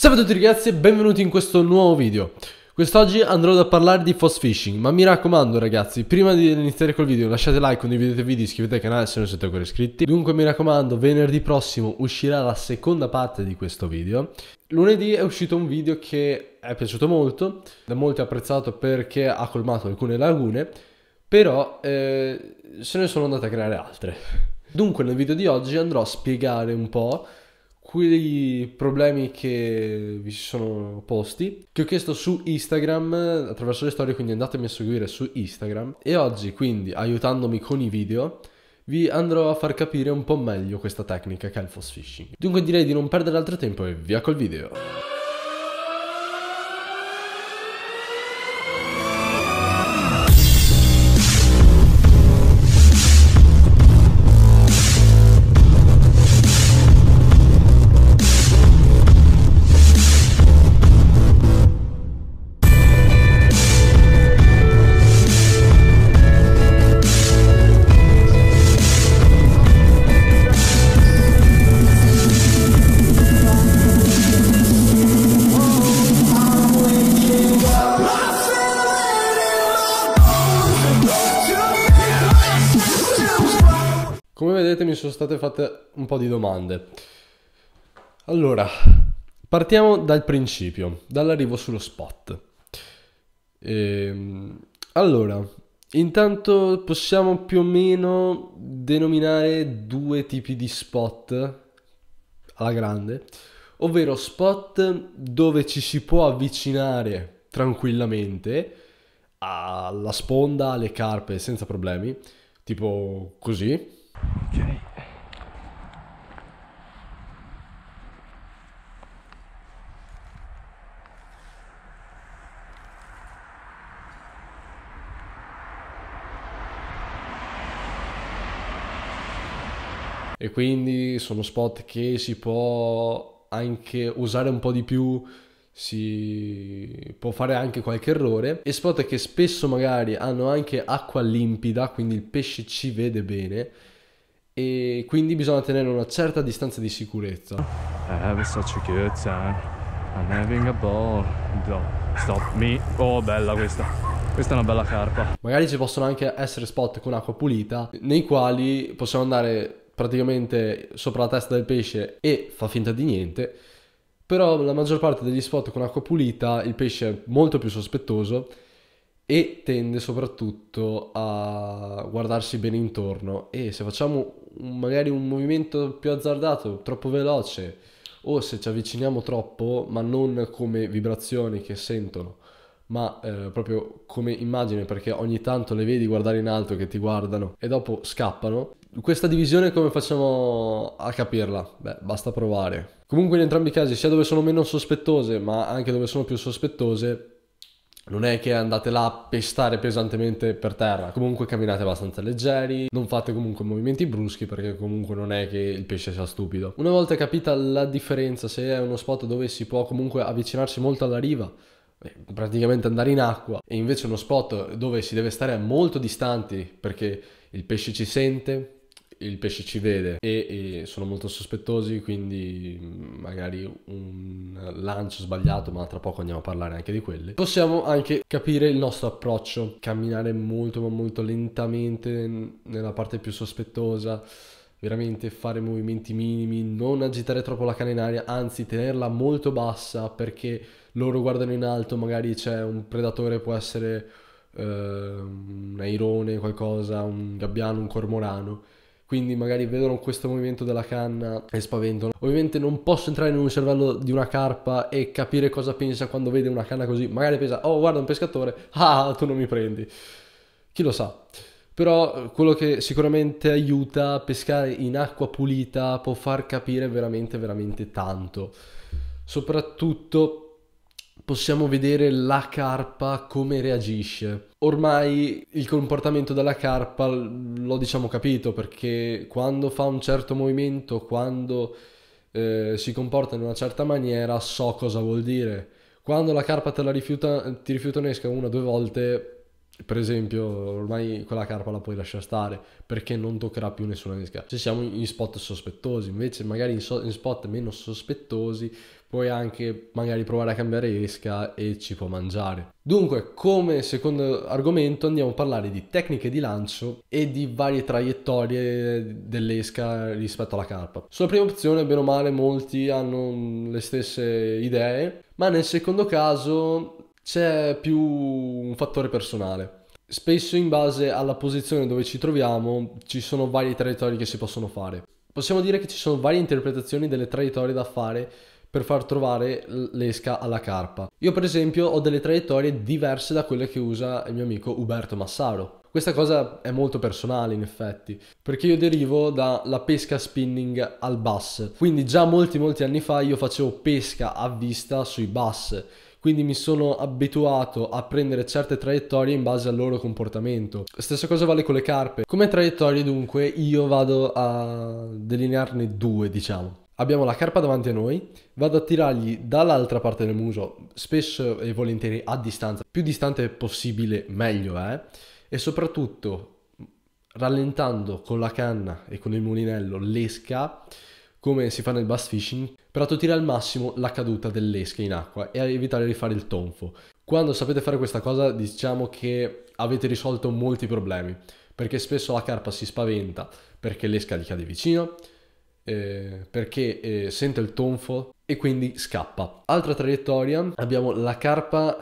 Salve a tutti ragazzi e benvenuti in questo nuovo video. Quest'oggi andrò a parlare di fast fishing, ma mi raccomando ragazzi, prima di iniziare col video lasciate like, condividete il video, iscrivetevi al canale se non siete ancora iscritti. Dunque mi raccomando, venerdì prossimo uscirà la seconda parte di questo video. Lunedì è uscito un video che è piaciuto molto, da molti apprezzato perché ha colmato alcune lagune, però eh, se ne sono andate a creare altre. Dunque nel video di oggi andrò a spiegare un po' quei problemi che vi si sono posti, che ho chiesto su Instagram attraverso le storie, quindi andatemi a seguire su Instagram. E oggi, quindi, aiutandomi con i video, vi andrò a far capire un po' meglio questa tecnica che è il fast fishing. Dunque direi di non perdere altro tempo e via col video. Come vedete mi sono state fatte un po' di domande. Allora, partiamo dal principio, dall'arrivo sullo spot. Ehm, allora, intanto possiamo più o meno denominare due tipi di spot alla grande, ovvero spot dove ci si può avvicinare tranquillamente alla sponda, alle carpe senza problemi, tipo così, ok e quindi sono spot che si può anche usare un po' di più si può fare anche qualche errore e spot che spesso magari hanno anche acqua limpida quindi il pesce ci vede bene e quindi bisogna tenere una certa distanza di sicurezza. Eh, I have such a good time. I'm having a ball. No, stop me. Oh, bella questa. Questa è una bella carpa. Magari ci possono anche essere spot con acqua pulita nei quali possiamo andare praticamente sopra la testa del pesce e fa finta di niente. Però la maggior parte degli spot con acqua pulita il pesce è molto più sospettoso e tende soprattutto a guardarsi bene intorno e se facciamo magari un movimento più azzardato, troppo veloce o se ci avviciniamo troppo, ma non come vibrazioni che sentono, ma eh, proprio come immagine perché ogni tanto le vedi guardare in alto che ti guardano e dopo scappano. Questa divisione come facciamo a capirla? Beh, basta provare. Comunque in entrambi i casi, sia dove sono meno sospettose, ma anche dove sono più sospettose, non è che andate là a pestare pesantemente per terra, comunque camminate abbastanza leggeri, non fate comunque movimenti bruschi perché comunque non è che il pesce sia stupido. Una volta capita la differenza, se è uno spot dove si può comunque avvicinarsi molto alla riva, eh, praticamente andare in acqua, e invece uno spot dove si deve stare molto distanti perché il pesce ci sente, il pesce ci vede e, e sono molto sospettosi, quindi mm, magari un lancio sbagliato, ma tra poco andiamo a parlare anche di quelle. Possiamo anche capire il nostro approccio, camminare molto ma molto lentamente nella parte più sospettosa veramente fare movimenti minimi, non agitare troppo la canna in aria, anzi tenerla molto bassa perché loro guardano in alto, magari c'è un predatore, può essere eh, un airone, qualcosa, un gabbiano, un cormorano quindi magari vedono questo movimento della canna e spaventano. Ovviamente non posso entrare in un cervello di una carpa e capire cosa pensa quando vede una canna così, magari pensa "Oh, guarda un pescatore, ah, tu non mi prendi". Chi lo sa. Però eh, quello che sicuramente aiuta a pescare in acqua pulita può far capire veramente veramente tanto. Soprattutto possiamo vedere la carpa come reagisce. Ormai il comportamento della carpa lo diciamo capito perché quando fa un certo movimento, quando eh, si comporta in una certa maniera, so cosa vuol dire. Quando la carpa te la rifiuta, ti rifiuta un'esca una o due volte, per esempio, ormai quella carpa la puoi lasciare stare perché non toccherà più nessuna esca. Se siamo in spot sospettosi, invece magari in, so- in spot meno sospettosi puoi anche magari provare a cambiare esca e ci può mangiare. Dunque, come secondo argomento andiamo a parlare di tecniche di lancio e di varie traiettorie dell'esca rispetto alla carpa. Sulla prima opzione, bene o male, molti hanno le stesse idee, ma nel secondo caso c'è più un fattore personale. Spesso in base alla posizione dove ci troviamo ci sono varie traiettorie che si possono fare. Possiamo dire che ci sono varie interpretazioni delle traiettorie da fare per far trovare l'esca alla carpa. Io per esempio ho delle traiettorie diverse da quelle che usa il mio amico Uberto Massaro. Questa cosa è molto personale in effetti, perché io derivo dalla pesca spinning al bass. Quindi già molti molti anni fa io facevo pesca a vista sui bass quindi mi sono abituato a prendere certe traiettorie in base al loro comportamento. Stessa cosa vale con le carpe. Come traiettorie dunque io vado a delinearne due, diciamo. Abbiamo la carpa davanti a noi, vado a tirargli dall'altra parte del muso, spesso e volentieri a distanza, più distante possibile meglio è, eh? e soprattutto rallentando con la canna e con il mulinello l'esca come si fa nel bass fishing, per attutire al massimo la caduta dell'esca in acqua e evitare di fare il tonfo. Quando sapete fare questa cosa diciamo che avete risolto molti problemi, perché spesso la carpa si spaventa perché l'esca gli cade vicino, eh, perché eh, sente il tonfo e quindi scappa. Altra traiettoria, abbiamo la carpa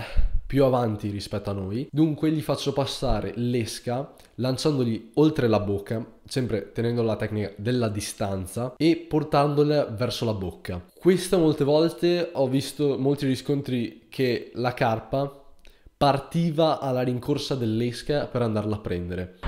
più avanti rispetto a noi, dunque gli faccio passare l'esca lanciandogli oltre la bocca, sempre tenendo la tecnica della distanza e portandola verso la bocca. Questa molte volte ho visto molti riscontri che la carpa partiva alla rincorsa dell'esca per andarla a prendere.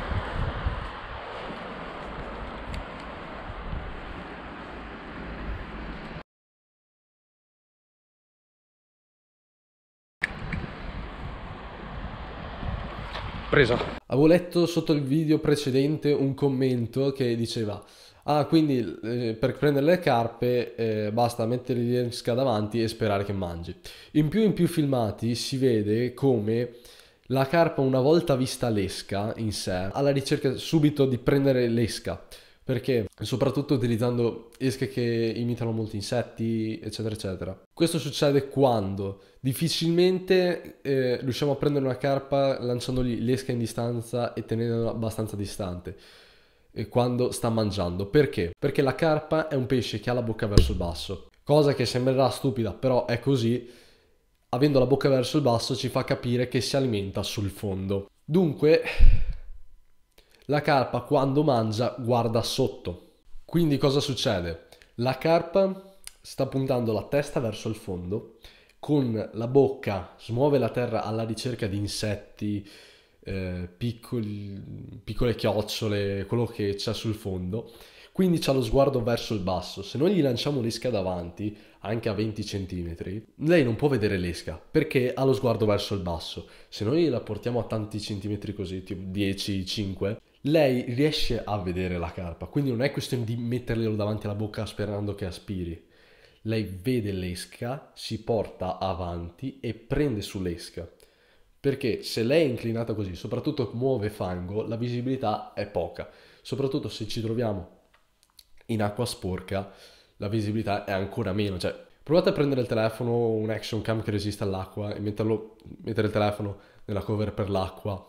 presa. Avevo letto sotto il video precedente un commento che diceva Ah, quindi eh, per prendere le carpe eh, basta mettere l'esca davanti e sperare che mangi. In più in più filmati si vede come la carpa una volta vista l'esca in sé alla ricerca subito di prendere l'esca perché soprattutto utilizzando esche che imitano molti insetti, eccetera, eccetera. Questo succede quando difficilmente eh, riusciamo a prendere una carpa lanciandogli l'esca in distanza e tenendola abbastanza distante eh, quando sta mangiando. Perché? Perché la carpa è un pesce che ha la bocca verso il basso, cosa che sembrerà stupida, però è così. Avendo la bocca verso il basso ci fa capire che si alimenta sul fondo. Dunque, la carpa quando mangia guarda sotto. Quindi cosa succede? La carpa sta puntando la testa verso il fondo, con la bocca smuove la terra alla ricerca di insetti, eh, piccoli, piccole chiocciole, quello che c'è sul fondo. Quindi ha lo sguardo verso il basso. Se noi gli lanciamo l'esca davanti, anche a 20 cm, lei non può vedere l'esca perché ha lo sguardo verso il basso. Se noi la portiamo a tanti centimetri così, tipo 10, 5, lei riesce a vedere la carpa, quindi non è questione di metterglielo davanti alla bocca sperando che aspiri. Lei vede l'esca, si porta avanti e prende sull'esca. Perché se lei è inclinata così, soprattutto muove fango, la visibilità è poca. Soprattutto se ci troviamo in acqua sporca, la visibilità è ancora meno. Cioè, provate a prendere il telefono, un action cam che resiste all'acqua e metterlo, mettere il telefono nella cover per l'acqua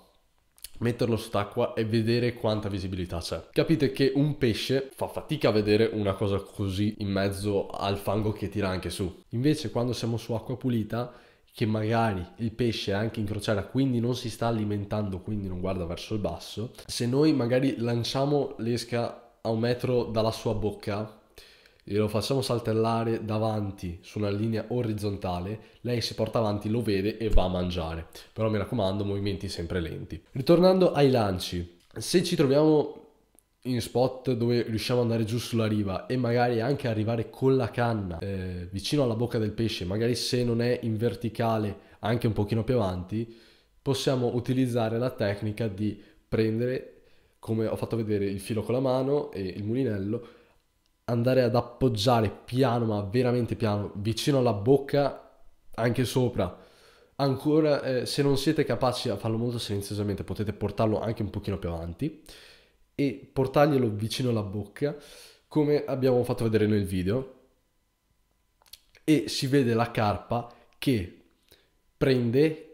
metterlo sott'acqua e vedere quanta visibilità c'è. Capite che un pesce fa fatica a vedere una cosa così in mezzo al fango che tira anche su. Invece quando siamo su acqua pulita che magari il pesce è anche in crociera, quindi non si sta alimentando, quindi non guarda verso il basso, se noi magari lanciamo l'esca a un metro dalla sua bocca, e lo facciamo saltellare davanti su una linea orizzontale, lei si porta avanti, lo vede e va a mangiare. Però mi raccomando, movimenti sempre lenti. Ritornando ai lanci, se ci troviamo in spot dove riusciamo ad andare giù sulla riva e magari anche arrivare con la canna eh, vicino alla bocca del pesce, magari se non è in verticale anche un pochino più avanti, possiamo utilizzare la tecnica di prendere, come ho fatto vedere, il filo con la mano e il mulinello andare ad appoggiare piano, ma veramente piano, vicino alla bocca, anche sopra. Ancora, eh, se non siete capaci a farlo molto silenziosamente, potete portarlo anche un pochino più avanti e portarglielo vicino alla bocca, come abbiamo fatto vedere nel video. E si vede la carpa che prende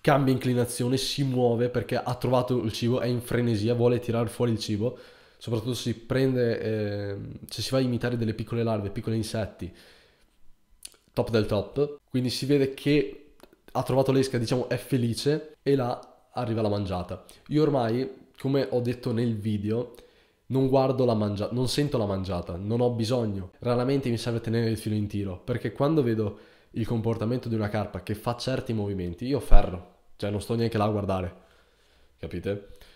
cambia inclinazione, si muove perché ha trovato il cibo, è in frenesia, vuole tirare fuori il cibo, soprattutto se si prende, eh, se si va a imitare delle piccole larve, piccoli insetti, top del top, quindi si vede che ha trovato l'esca, diciamo, è felice e là arriva la mangiata. Io ormai, come ho detto nel video, non guardo la mangiata, non sento la mangiata, non ho bisogno. Raramente mi serve tenere il filo in tiro, perché quando vedo il comportamento di una carpa che fa certi movimenti, io ferro, cioè non sto neanche là a guardare. Capite?